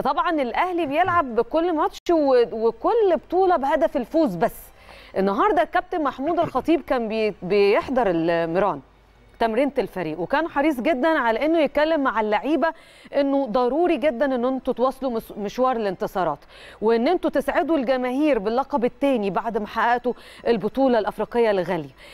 طبعا الاهلي بيلعب بكل ماتش وكل بطوله بهدف الفوز بس النهارده الكابتن محمود الخطيب كان بيحضر المران تمرينة الفريق وكان حريص جدا على انه يتكلم مع اللعيبه انه ضروري جدا ان انتوا تواصلوا مشوار الانتصارات وان انتوا تسعدوا الجماهير باللقب الثاني بعد ما حققتوا البطوله الافريقيه الغاليه